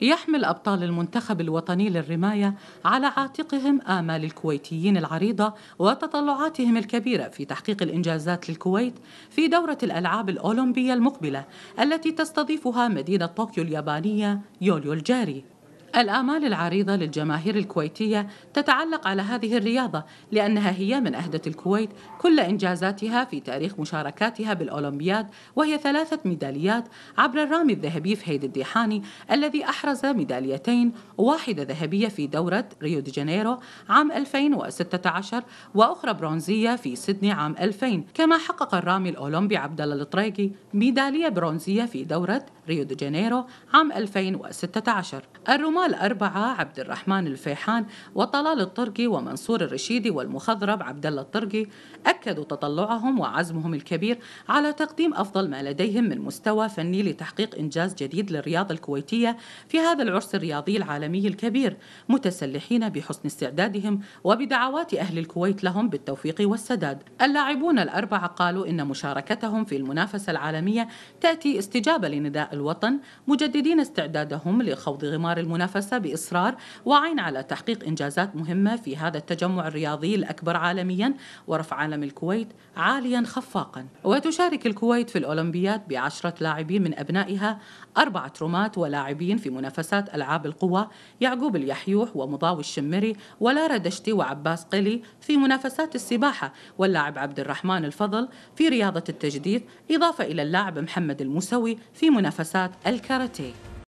يحمل أبطال المنتخب الوطني للرماية على عاتقهم آمال الكويتيين العريضة وتطلعاتهم الكبيرة في تحقيق الإنجازات للكويت في دورة الألعاب الأولمبية المقبلة التي تستضيفها مدينة طوكيو اليابانية يوليو الجاري الآمال العريضة للجماهير الكويتية تتعلق على هذه الرياضة لأنها هي من أهدت الكويت كل إنجازاتها في تاريخ مشاركاتها بالأولمبياد وهي ثلاثة ميداليات عبر الرامي الذهبي فهيد الديحاني الذي أحرز ميداليتين واحدة ذهبية في دورة ريو دي جانيرو عام 2016 وأخرى برونزية في سيدني عام 2000 كما حقق الرامي الأولمبي عبد الله الطريقي ميدالية برونزية في دورة ريو دي جانيرو عام 2016 الرمال الأربعة عبد الرحمن الفيحان وطلال الطرقي ومنصور الرشيدي والمخضرب عبد الله الطرقي أكدوا تطلعهم وعزمهم الكبير على تقديم أفضل ما لديهم من مستوى فني لتحقيق إنجاز جديد للرياضة الكويتية في هذا العرس الرياضي العالمي الكبير متسلحين بحسن استعدادهم وبدعوات أهل الكويت لهم بالتوفيق والسداد اللاعبون الأربعة قالوا إن مشاركتهم في المنافسة العالمية تأتي استجابة لنداء الوطن مجددين استعدادهم لخوض غمار المنافسة المنافسة بإصرار وعين على تحقيق إنجازات مهمة في هذا التجمع الرياضي الأكبر عالميا ورفع علم الكويت عاليا خفاقا وتشارك الكويت في الأولمبياد بعشرة لاعبين من أبنائها أربعة رماة ولاعبين في منافسات ألعاب القوى يعقوب اليحيوح ومضاوي الشمري ولارا دشتي وعباس قلي في منافسات السباحة واللاعب عبد الرحمن الفضل في رياضة التجديد إضافة إلى اللاعب محمد الموسوي في منافسات الكاراتيه